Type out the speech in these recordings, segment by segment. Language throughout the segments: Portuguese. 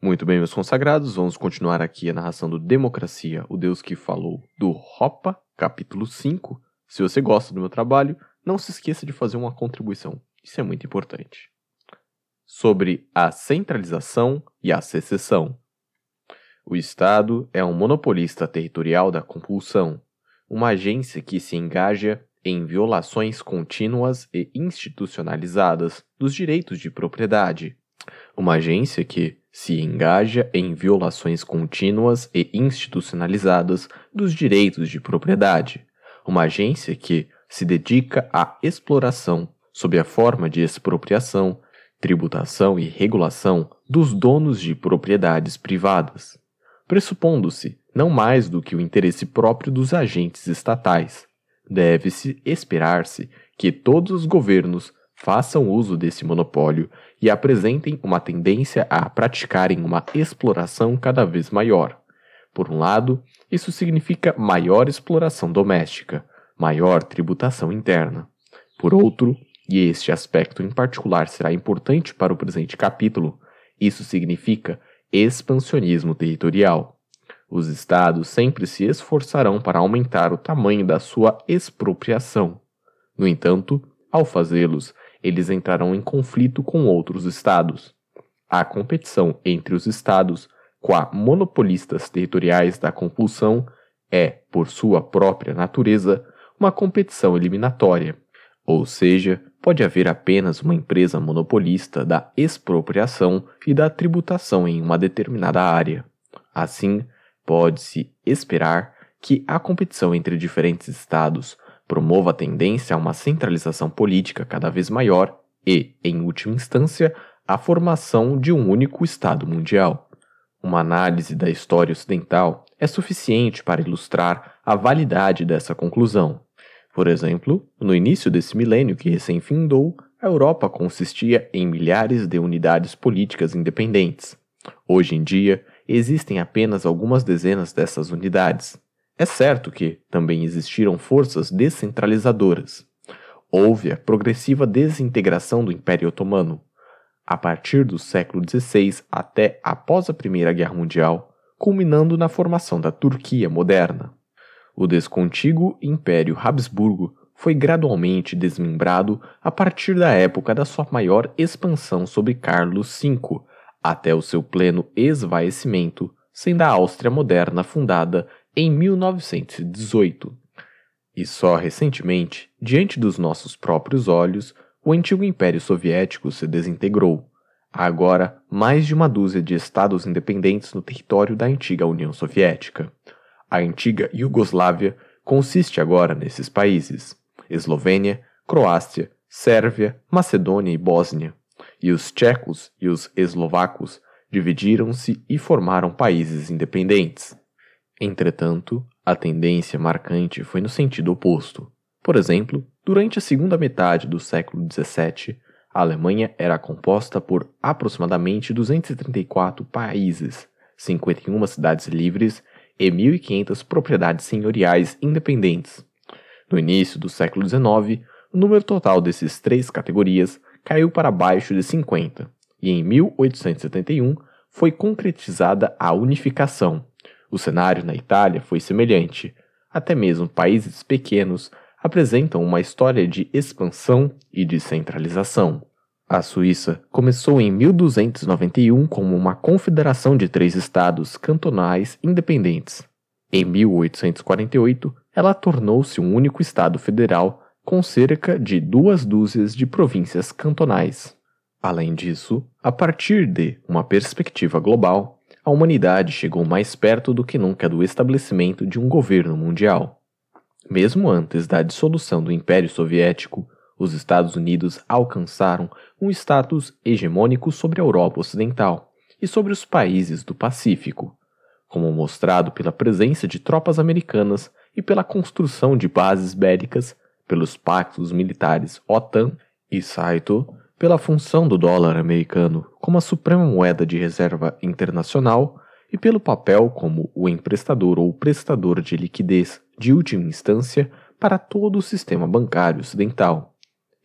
Muito bem, meus consagrados, vamos continuar aqui a narração do Democracia, o Deus que Falou, do Ropa, capítulo 5. Se você gosta do meu trabalho, não se esqueça de fazer uma contribuição, isso é muito importante. Sobre a centralização e a secessão. O Estado é um monopolista territorial da compulsão, uma agência que se engaja em violações contínuas e institucionalizadas dos direitos de propriedade. Uma agência que, se engaja em violações contínuas e institucionalizadas dos direitos de propriedade, uma agência que se dedica à exploração, sob a forma de expropriação, tributação e regulação dos donos de propriedades privadas, pressupondo-se não mais do que o interesse próprio dos agentes estatais. Deve-se esperar-se que todos os governos façam uso desse monopólio e apresentem uma tendência a praticarem uma exploração cada vez maior. Por um lado, isso significa maior exploração doméstica, maior tributação interna. Por outro, e este aspecto em particular será importante para o presente capítulo, isso significa expansionismo territorial. Os estados sempre se esforçarão para aumentar o tamanho da sua expropriação. No entanto, ao fazê-los, eles entrarão em conflito com outros estados. A competição entre os estados com a monopolistas territoriais da compulsão é, por sua própria natureza, uma competição eliminatória, ou seja, pode haver apenas uma empresa monopolista da expropriação e da tributação em uma determinada área. Assim, pode-se esperar que a competição entre diferentes estados promova a tendência a uma centralização política cada vez maior e, em última instância, a formação de um único Estado mundial. Uma análise da história ocidental é suficiente para ilustrar a validade dessa conclusão. Por exemplo, no início desse milênio que recém findou, a Europa consistia em milhares de unidades políticas independentes. Hoje em dia, existem apenas algumas dezenas dessas unidades. É certo que também existiram forças descentralizadoras. Houve a progressiva desintegração do Império Otomano. A partir do século XVI até após a Primeira Guerra Mundial, culminando na formação da Turquia moderna. O descontíguo Império Habsburgo foi gradualmente desmembrado a partir da época da sua maior expansão sobre Carlos V, até o seu pleno esvaecimento, sendo a Áustria moderna fundada em 1918. E só recentemente, diante dos nossos próprios olhos, o antigo Império Soviético se desintegrou. Há agora mais de uma dúzia de estados independentes no território da antiga União Soviética. A antiga Iugoslávia consiste agora nesses países: Eslovênia, Croácia, Sérvia, Macedônia e Bósnia. E os tchecos e os eslovacos dividiram-se e formaram países independentes. Entretanto, a tendência marcante foi no sentido oposto. Por exemplo, durante a segunda metade do século XVII, a Alemanha era composta por aproximadamente 234 países, 51 cidades livres e 1.500 propriedades senhoriais independentes. No início do século XIX, o número total dessas três categorias caiu para baixo de 50, e em 1871 foi concretizada a unificação, o cenário na Itália foi semelhante. Até mesmo países pequenos apresentam uma história de expansão e de centralização. A Suíça começou em 1291 como uma confederação de três estados cantonais independentes. Em 1848, ela tornou-se um único estado federal com cerca de duas dúzias de províncias cantonais. Além disso, a partir de uma perspectiva global, a humanidade chegou mais perto do que nunca do estabelecimento de um governo mundial. Mesmo antes da dissolução do Império Soviético, os Estados Unidos alcançaram um status hegemônico sobre a Europa Ocidental e sobre os países do Pacífico, como mostrado pela presença de tropas americanas e pela construção de bases bélicas, pelos pactos militares OTAN e Saito pela função do dólar americano como a suprema moeda de reserva internacional e pelo papel como o emprestador ou prestador de liquidez de última instância para todo o sistema bancário ocidental,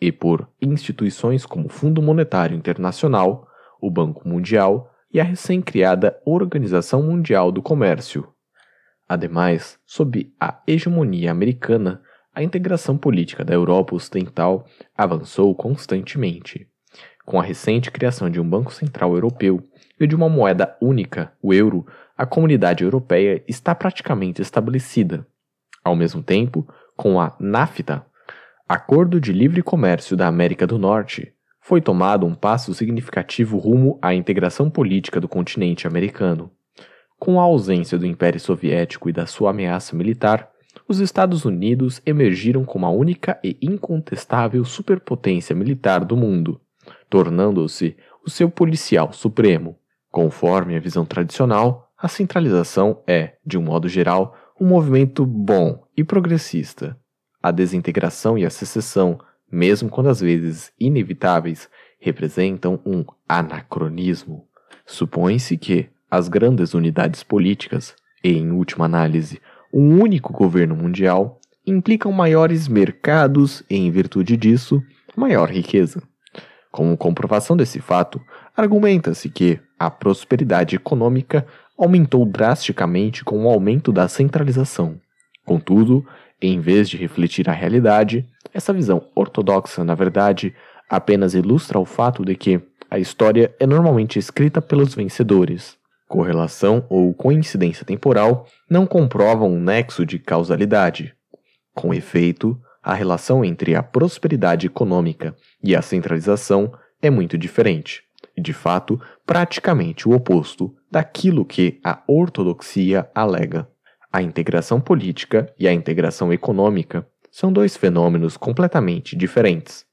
e por instituições como o Fundo Monetário Internacional, o Banco Mundial e a recém-criada Organização Mundial do Comércio. Ademais, sob a hegemonia americana, a integração política da Europa Ocidental avançou constantemente. Com a recente criação de um Banco Central Europeu e de uma moeda única, o euro, a comunidade europeia está praticamente estabelecida. Ao mesmo tempo, com a NAFTA, Acordo de Livre Comércio da América do Norte, foi tomado um passo significativo rumo à integração política do continente americano. Com a ausência do Império Soviético e da sua ameaça militar, os Estados Unidos emergiram como a única e incontestável superpotência militar do mundo, tornando-se o seu policial supremo. Conforme a visão tradicional, a centralização é, de um modo geral, um movimento bom e progressista. A desintegração e a secessão, mesmo quando às vezes inevitáveis, representam um anacronismo. Supõe-se que as grandes unidades políticas, e em última análise, um único governo mundial implicam maiores mercados e, em virtude disso, maior riqueza. Como comprovação desse fato, argumenta-se que a prosperidade econômica aumentou drasticamente com o aumento da centralização. Contudo, em vez de refletir a realidade, essa visão ortodoxa, na verdade, apenas ilustra o fato de que a história é normalmente escrita pelos vencedores. Correlação ou coincidência temporal não comprovam um nexo de causalidade. Com efeito, a relação entre a prosperidade econômica e a centralização é muito diferente, e de fato, praticamente o oposto daquilo que a ortodoxia alega. A integração política e a integração econômica são dois fenômenos completamente diferentes.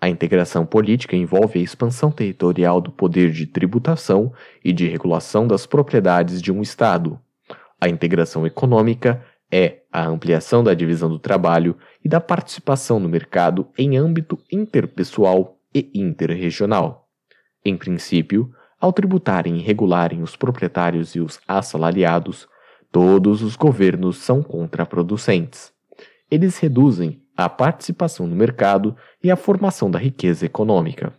A integração política envolve a expansão territorial do poder de tributação e de regulação das propriedades de um Estado. A integração econômica é a ampliação da divisão do trabalho e da participação no mercado em âmbito interpessoal e interregional. Em princípio, ao tributarem e regularem os proprietários e os assalariados, todos os governos são contraproducentes. Eles reduzem a participação no mercado e a formação da riqueza econômica.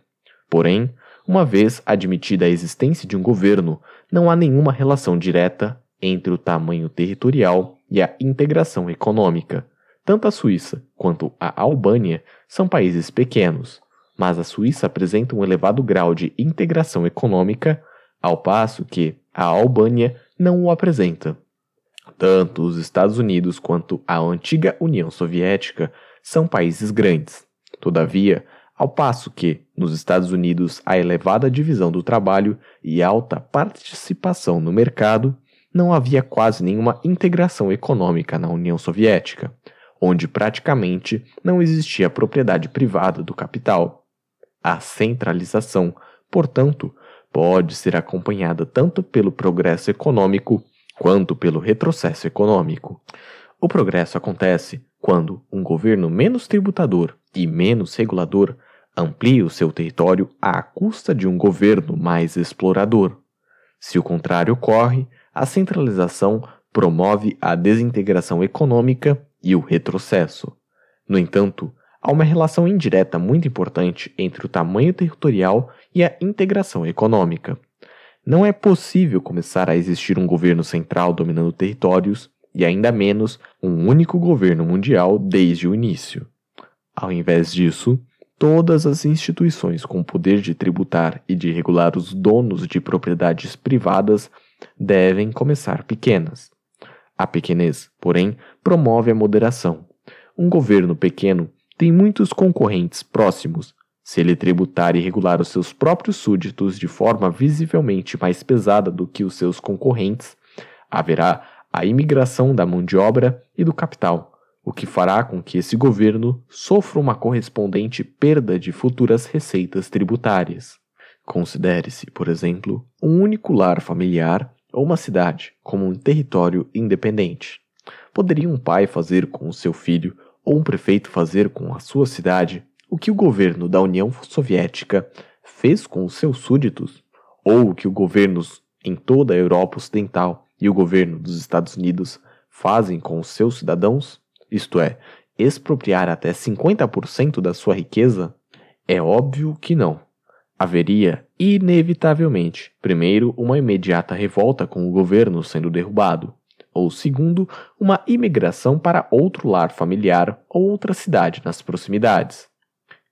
Porém, uma vez admitida a existência de um governo, não há nenhuma relação direta entre o tamanho territorial e a integração econômica. Tanto a Suíça quanto a Albânia são países pequenos, mas a Suíça apresenta um elevado grau de integração econômica, ao passo que a Albânia não o apresenta. Tanto os Estados Unidos quanto a antiga União Soviética são países grandes. Todavia, ao passo que, nos Estados Unidos, a elevada divisão do trabalho e alta participação no mercado, não havia quase nenhuma integração econômica na União Soviética, onde praticamente não existia propriedade privada do capital. A centralização, portanto, pode ser acompanhada tanto pelo progresso econômico quanto pelo retrocesso econômico. O progresso acontece quando um governo menos tributador e menos regulador amplia o seu território à custa de um governo mais explorador. Se o contrário ocorre, a centralização promove a desintegração econômica e o retrocesso. No entanto, há uma relação indireta muito importante entre o tamanho territorial e a integração econômica. Não é possível começar a existir um governo central dominando territórios e ainda menos um único governo mundial desde o início. Ao invés disso, todas as instituições com poder de tributar e de regular os donos de propriedades privadas devem começar pequenas. A pequenez, porém, promove a moderação. Um governo pequeno tem muitos concorrentes próximos. Se ele tributar e regular os seus próprios súditos de forma visivelmente mais pesada do que os seus concorrentes, haverá a imigração da mão de obra e do capital, o que fará com que esse governo sofra uma correspondente perda de futuras receitas tributárias. Considere-se, por exemplo, um único lar familiar ou uma cidade como um território independente. Poderia um pai fazer com o seu filho ou um prefeito fazer com a sua cidade o que o governo da União Soviética fez com os seus súditos, ou o que os governos em toda a Europa Ocidental e o governo dos Estados Unidos fazem com os seus cidadãos, isto é, expropriar até 50% da sua riqueza? É óbvio que não. Haveria, inevitavelmente, primeiro, uma imediata revolta com o governo sendo derrubado, ou segundo, uma imigração para outro lar familiar ou outra cidade nas proximidades.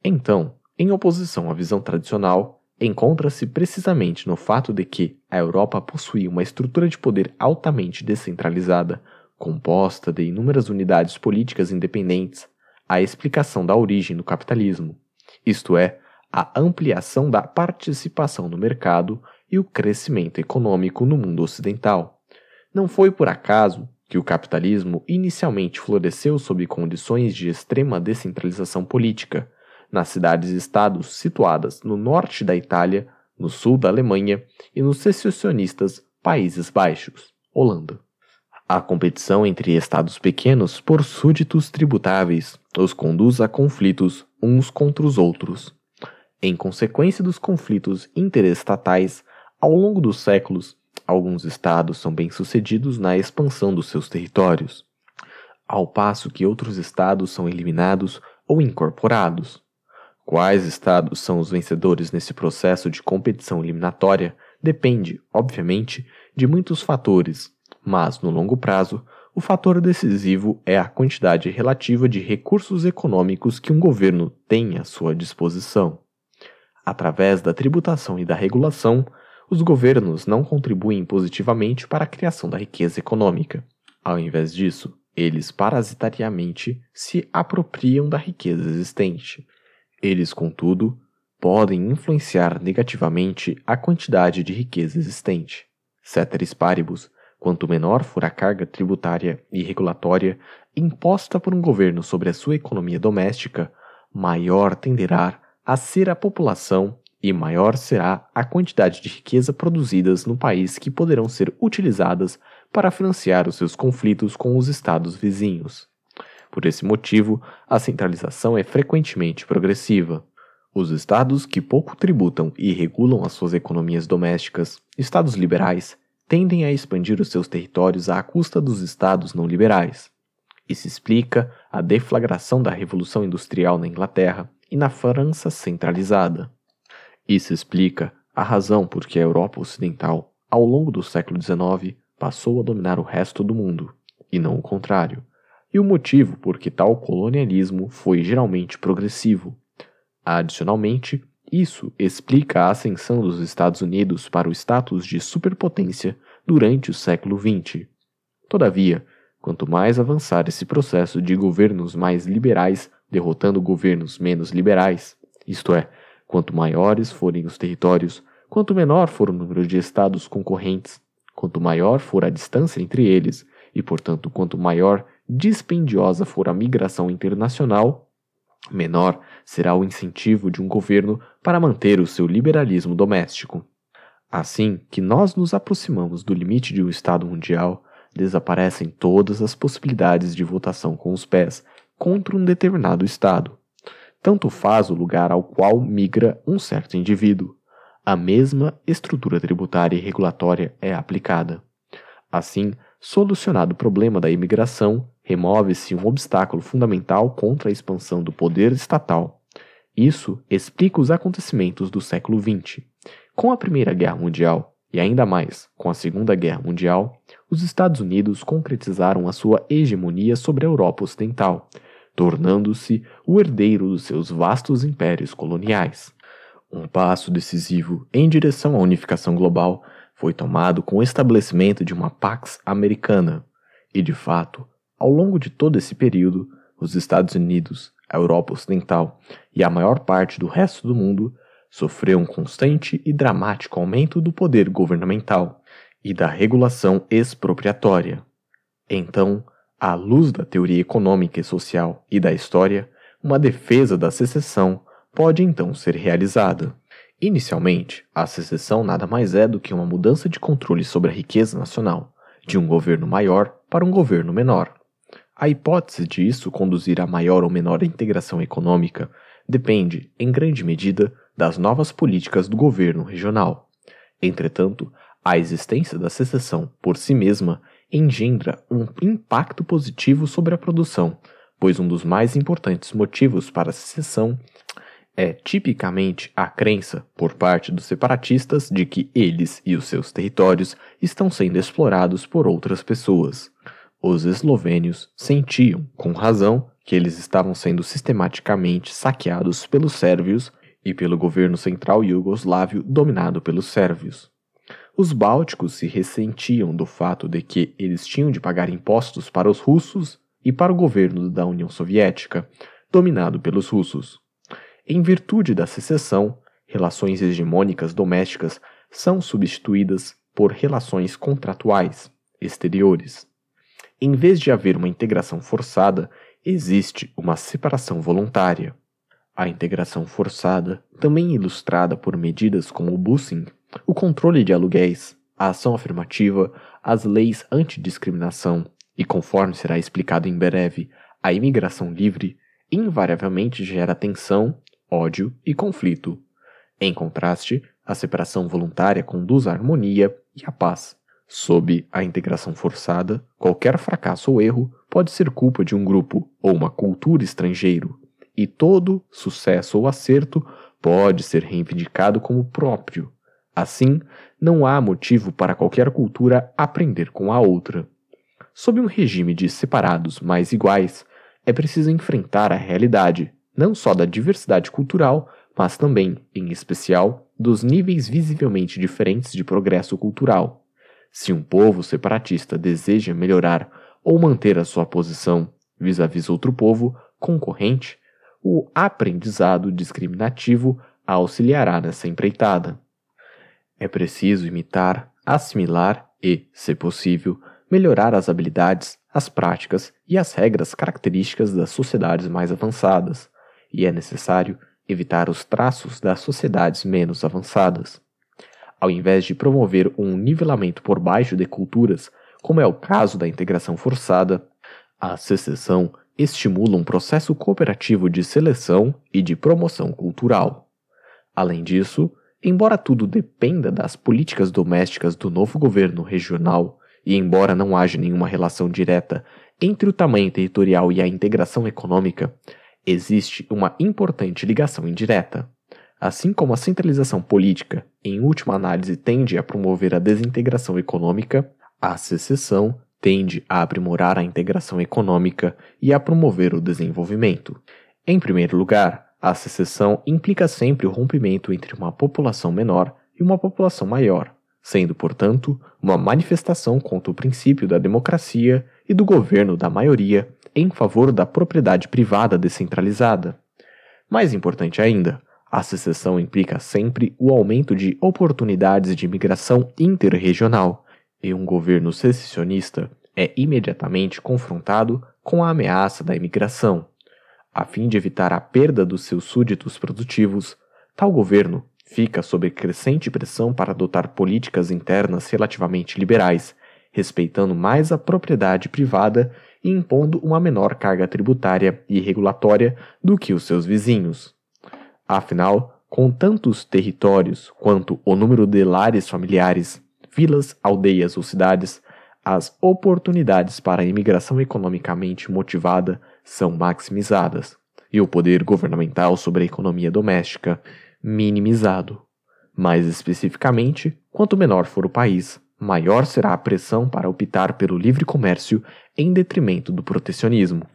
Então, em oposição à visão tradicional, encontra-se precisamente no fato de que a Europa possuía uma estrutura de poder altamente descentralizada, composta de inúmeras unidades políticas independentes, a explicação da origem do capitalismo, isto é, a ampliação da participação no mercado e o crescimento econômico no mundo ocidental. Não foi por acaso que o capitalismo inicialmente floresceu sob condições de extrema descentralização política nas cidades e estados situadas no norte da Itália, no sul da Alemanha e nos secessionistas Países Baixos, Holanda. A competição entre estados pequenos por súditos tributáveis os conduz a conflitos uns contra os outros. Em consequência dos conflitos interestatais, ao longo dos séculos, alguns estados são bem-sucedidos na expansão dos seus territórios, ao passo que outros estados são eliminados ou incorporados. Quais estados são os vencedores nesse processo de competição eliminatória depende, obviamente, de muitos fatores, mas no longo prazo, o fator decisivo é a quantidade relativa de recursos econômicos que um governo tem à sua disposição. Através da tributação e da regulação, os governos não contribuem positivamente para a criação da riqueza econômica. Ao invés disso, eles parasitariamente se apropriam da riqueza existente. Eles, contudo, podem influenciar negativamente a quantidade de riqueza existente. Ceteris paribus, quanto menor for a carga tributária e regulatória imposta por um governo sobre a sua economia doméstica, maior tenderá a ser a população e maior será a quantidade de riqueza produzidas no país que poderão ser utilizadas para financiar os seus conflitos com os estados vizinhos. Por esse motivo, a centralização é frequentemente progressiva. Os estados que pouco tributam e regulam as suas economias domésticas, estados liberais, tendem a expandir os seus territórios à custa dos estados não liberais. Isso explica a deflagração da Revolução Industrial na Inglaterra e na França centralizada. Isso explica a razão por que a Europa Ocidental, ao longo do século XIX, passou a dominar o resto do mundo, e não o contrário e o motivo por que tal colonialismo foi geralmente progressivo. Adicionalmente, isso explica a ascensão dos Estados Unidos para o status de superpotência durante o século XX. Todavia, quanto mais avançar esse processo de governos mais liberais derrotando governos menos liberais, isto é, quanto maiores forem os territórios, quanto menor for o número de estados concorrentes, quanto maior for a distância entre eles, e portanto quanto maior dispendiosa for a migração internacional, menor será o incentivo de um governo para manter o seu liberalismo doméstico. Assim que nós nos aproximamos do limite de um Estado mundial, desaparecem todas as possibilidades de votação com os pés contra um determinado Estado. Tanto faz o lugar ao qual migra um certo indivíduo. A mesma estrutura tributária e regulatória é aplicada. Assim, solucionado o problema da imigração, remove-se um obstáculo fundamental contra a expansão do poder estatal. Isso explica os acontecimentos do século XX. Com a Primeira Guerra Mundial, e ainda mais com a Segunda Guerra Mundial, os Estados Unidos concretizaram a sua hegemonia sobre a Europa Ocidental, tornando-se o herdeiro dos seus vastos impérios coloniais. Um passo decisivo em direção à unificação global foi tomado com o estabelecimento de uma Pax Americana, e de fato, ao longo de todo esse período, os Estados Unidos, a Europa Ocidental e a maior parte do resto do mundo sofreu um constante e dramático aumento do poder governamental e da regulação expropriatória. Então, à luz da teoria econômica e social e da história, uma defesa da secessão pode então ser realizada. Inicialmente, a secessão nada mais é do que uma mudança de controle sobre a riqueza nacional, de um governo maior para um governo menor. A hipótese de isso conduzir a maior ou menor integração econômica depende, em grande medida, das novas políticas do governo regional. Entretanto, a existência da secessão por si mesma engendra um impacto positivo sobre a produção, pois um dos mais importantes motivos para a secessão é tipicamente a crença, por parte dos separatistas, de que eles e os seus territórios estão sendo explorados por outras pessoas os eslovênios sentiam, com razão, que eles estavam sendo sistematicamente saqueados pelos sérvios e pelo governo central iugoslávio dominado pelos sérvios. Os bálticos se ressentiam do fato de que eles tinham de pagar impostos para os russos e para o governo da União Soviética, dominado pelos russos. Em virtude da secessão, relações hegemônicas domésticas são substituídas por relações contratuais exteriores em vez de haver uma integração forçada, existe uma separação voluntária. A integração forçada também ilustrada por medidas como o busing, o controle de aluguéis, a ação afirmativa, as leis antidiscriminação e, conforme será explicado em breve, a imigração livre invariavelmente gera tensão, ódio e conflito. Em contraste, a separação voluntária conduz à harmonia e à paz. Sob a integração forçada, qualquer fracasso ou erro pode ser culpa de um grupo ou uma cultura estrangeiro, e todo sucesso ou acerto pode ser reivindicado como próprio. Assim, não há motivo para qualquer cultura aprender com a outra. Sob um regime de separados mais iguais, é preciso enfrentar a realidade, não só da diversidade cultural, mas também, em especial, dos níveis visivelmente diferentes de progresso cultural. Se um povo separatista deseja melhorar ou manter a sua posição vis-à-vis -vis outro povo concorrente, o aprendizado discriminativo a auxiliará nessa empreitada. É preciso imitar, assimilar e, se possível, melhorar as habilidades, as práticas e as regras características das sociedades mais avançadas, e é necessário evitar os traços das sociedades menos avançadas ao invés de promover um nivelamento por baixo de culturas, como é o caso da integração forçada, a secessão estimula um processo cooperativo de seleção e de promoção cultural. Além disso, embora tudo dependa das políticas domésticas do novo governo regional, e embora não haja nenhuma relação direta entre o tamanho territorial e a integração econômica, existe uma importante ligação indireta. Assim como a centralização política, em última análise, tende a promover a desintegração econômica, a secessão tende a aprimorar a integração econômica e a promover o desenvolvimento. Em primeiro lugar, a secessão implica sempre o rompimento entre uma população menor e uma população maior, sendo, portanto, uma manifestação contra o princípio da democracia e do governo da maioria em favor da propriedade privada descentralizada. Mais importante ainda, a secessão implica sempre o aumento de oportunidades de migração interregional, e um governo secessionista é imediatamente confrontado com a ameaça da imigração. A fim de evitar a perda dos seus súditos produtivos, tal governo fica sob crescente pressão para adotar políticas internas relativamente liberais, respeitando mais a propriedade privada e impondo uma menor carga tributária e regulatória do que os seus vizinhos. Afinal, com tantos territórios quanto o número de lares familiares, vilas, aldeias ou cidades, as oportunidades para a imigração economicamente motivada são maximizadas e o poder governamental sobre a economia doméstica minimizado. Mais especificamente, quanto menor for o país, maior será a pressão para optar pelo livre comércio em detrimento do protecionismo.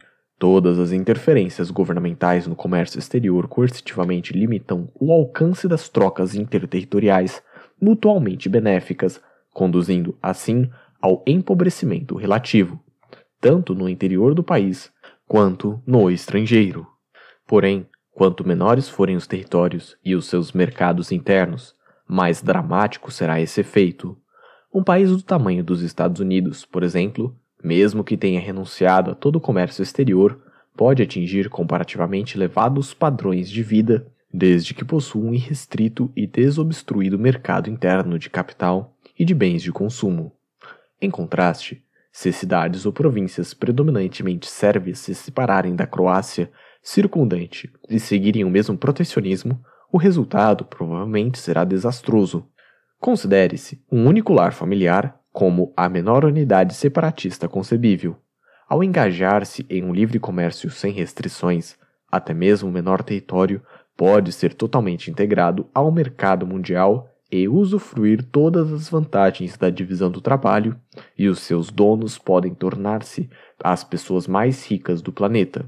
Todas as interferências governamentais no comércio exterior coercitivamente limitam o alcance das trocas interterritoriais mutualmente benéficas, conduzindo, assim, ao empobrecimento relativo, tanto no interior do país quanto no estrangeiro. Porém, quanto menores forem os territórios e os seus mercados internos, mais dramático será esse efeito. Um país do tamanho dos Estados Unidos, por exemplo, mesmo que tenha renunciado a todo o comércio exterior, pode atingir comparativamente elevados padrões de vida, desde que possua um irrestrito e desobstruído mercado interno de capital e de bens de consumo. Em contraste, se cidades ou províncias predominantemente sérvias se separarem da Croácia circundante e seguirem o mesmo protecionismo, o resultado provavelmente será desastroso. Considere-se um único lar familiar como a menor unidade separatista concebível. Ao engajar-se em um livre comércio sem restrições, até mesmo o menor território pode ser totalmente integrado ao mercado mundial e usufruir todas as vantagens da divisão do trabalho, e os seus donos podem tornar-se as pessoas mais ricas do planeta.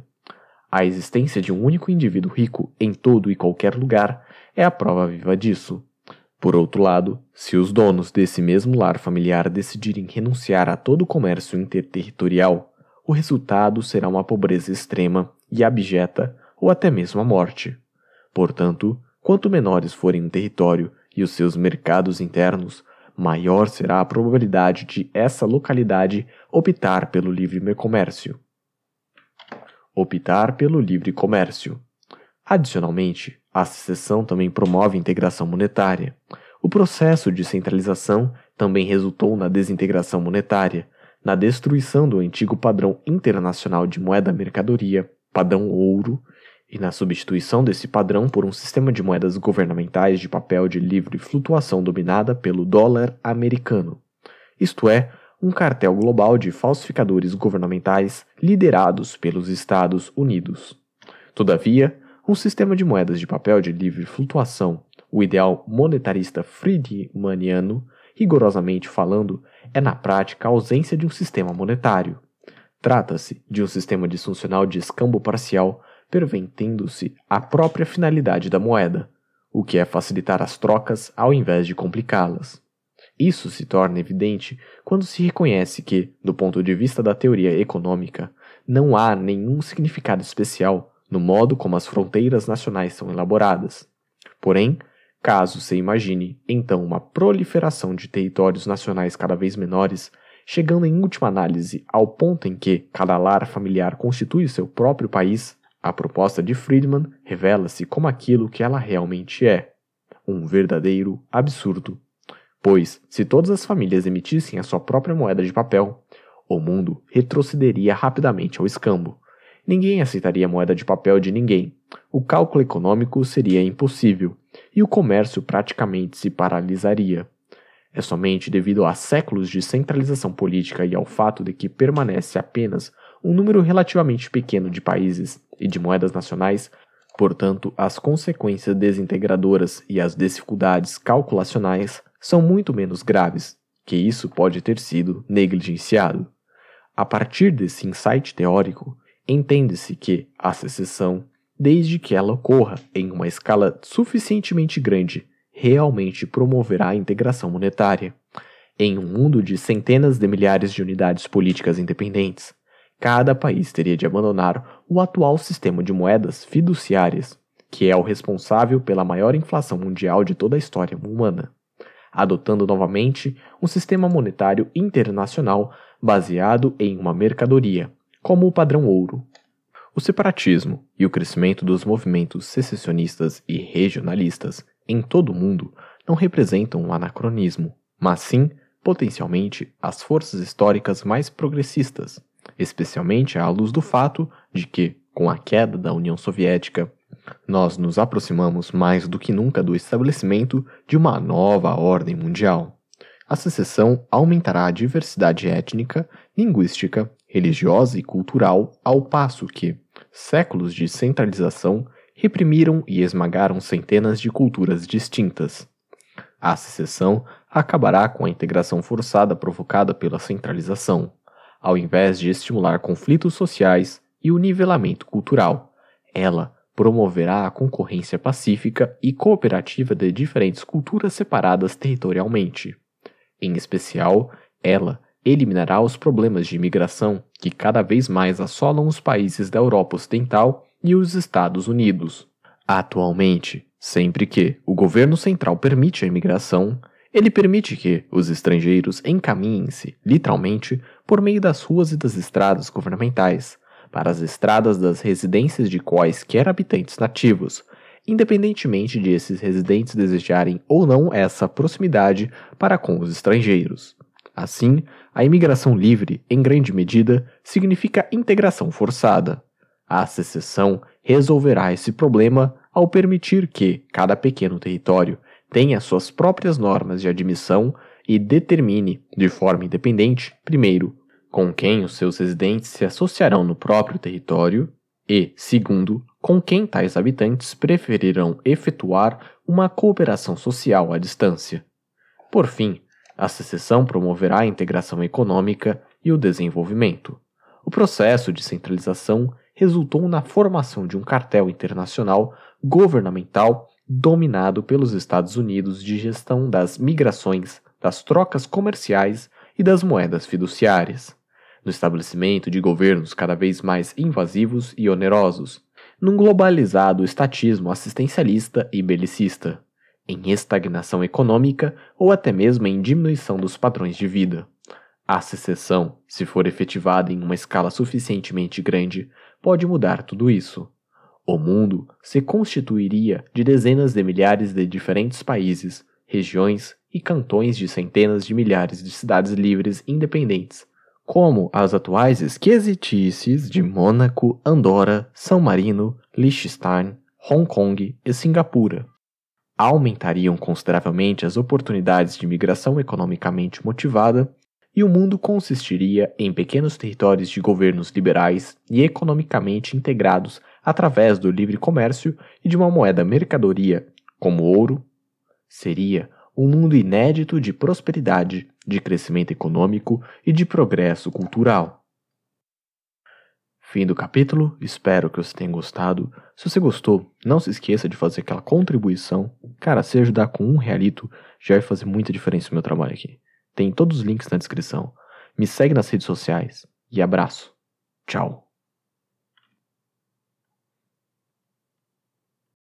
A existência de um único indivíduo rico em todo e qualquer lugar é a prova viva disso. Por outro lado, se os donos desse mesmo lar familiar decidirem renunciar a todo o comércio interterritorial, o resultado será uma pobreza extrema e abjeta, ou até mesmo a morte. Portanto, quanto menores forem o território e os seus mercados internos, maior será a probabilidade de essa localidade optar pelo livre comércio. Optar pelo livre comércio. Adicionalmente, a secessão também promove a integração monetária. O processo de centralização também resultou na desintegração monetária, na destruição do antigo padrão internacional de moeda mercadoria, padrão ouro, e na substituição desse padrão por um sistema de moedas governamentais de papel de livre flutuação dominada pelo dólar americano, isto é, um cartel global de falsificadores governamentais liderados pelos Estados Unidos. Todavia, um sistema de moedas de papel de livre flutuação, o ideal monetarista Friedmaniano, rigorosamente falando, é na prática a ausência de um sistema monetário. Trata-se de um sistema disfuncional de escambo parcial, perventendo-se a própria finalidade da moeda, o que é facilitar as trocas ao invés de complicá-las. Isso se torna evidente quando se reconhece que, do ponto de vista da teoria econômica, não há nenhum significado especial no modo como as fronteiras nacionais são elaboradas. Porém, caso se imagine então uma proliferação de territórios nacionais cada vez menores, chegando em última análise ao ponto em que cada lar familiar constitui seu próprio país, a proposta de Friedman revela-se como aquilo que ela realmente é: um verdadeiro absurdo. Pois, se todas as famílias emitissem a sua própria moeda de papel, o mundo retrocederia rapidamente ao escambo. Ninguém aceitaria moeda de papel de ninguém. O cálculo econômico seria impossível e o comércio praticamente se paralisaria. É somente devido a séculos de centralização política e ao fato de que permanece apenas um número relativamente pequeno de países e de moedas nacionais, portanto, as consequências desintegradoras e as dificuldades calculacionais são muito menos graves, que isso pode ter sido negligenciado. A partir desse insight teórico, Entende-se que a secessão, desde que ela ocorra em uma escala suficientemente grande, realmente promoverá a integração monetária. Em um mundo de centenas de milhares de unidades políticas independentes, cada país teria de abandonar o atual sistema de moedas fiduciárias, que é o responsável pela maior inflação mundial de toda a história humana, adotando novamente um sistema monetário internacional baseado em uma mercadoria, como o padrão ouro. O separatismo e o crescimento dos movimentos secessionistas e regionalistas em todo o mundo não representam um anacronismo, mas sim, potencialmente, as forças históricas mais progressistas, especialmente à luz do fato de que, com a queda da União Soviética, nós nos aproximamos mais do que nunca do estabelecimento de uma nova ordem mundial. A secessão aumentará a diversidade étnica, linguística religiosa e cultural, ao passo que séculos de centralização reprimiram e esmagaram centenas de culturas distintas. A secessão acabará com a integração forçada provocada pela centralização, ao invés de estimular conflitos sociais e o nivelamento cultural. Ela promoverá a concorrência pacífica e cooperativa de diferentes culturas separadas territorialmente. Em especial, ela eliminará os problemas de imigração que cada vez mais assolam os países da Europa Ocidental e os Estados Unidos. Atualmente, sempre que o governo central permite a imigração, ele permite que os estrangeiros encaminhem-se, literalmente, por meio das ruas e das estradas governamentais, para as estradas das residências de quaisquer habitantes nativos, independentemente de esses residentes desejarem ou não essa proximidade para com os estrangeiros. Assim, a imigração livre, em grande medida, significa integração forçada. A secessão resolverá esse problema ao permitir que cada pequeno território tenha suas próprias normas de admissão e determine, de forma independente, primeiro, com quem os seus residentes se associarão no próprio território e, segundo, com quem tais habitantes preferirão efetuar uma cooperação social à distância. Por fim, a secessão promoverá a integração econômica e o desenvolvimento. O processo de centralização resultou na formação de um cartel internacional governamental dominado pelos Estados Unidos de gestão das migrações, das trocas comerciais e das moedas fiduciárias, no estabelecimento de governos cada vez mais invasivos e onerosos, num globalizado estatismo assistencialista e belicista em estagnação econômica ou até mesmo em diminuição dos padrões de vida. A secessão, se for efetivada em uma escala suficientemente grande, pode mudar tudo isso. O mundo se constituiria de dezenas de milhares de diferentes países, regiões e cantões de centenas de milhares de cidades livres independentes, como as atuais esquisitices de Mônaco, Andorra, São Marino, Liechtenstein, Hong Kong e Singapura aumentariam consideravelmente as oportunidades de migração economicamente motivada, e o mundo consistiria em pequenos territórios de governos liberais e economicamente integrados através do livre comércio e de uma moeda mercadoria, como ouro, seria um mundo inédito de prosperidade, de crescimento econômico e de progresso cultural. Fim do capítulo, espero que você tenha gostado. Se você gostou, não se esqueça de fazer aquela contribuição. Cara, se ajudar com um realito já vai fazer muita diferença no meu trabalho aqui. Tem todos os links na descrição. Me segue nas redes sociais e abraço. Tchau.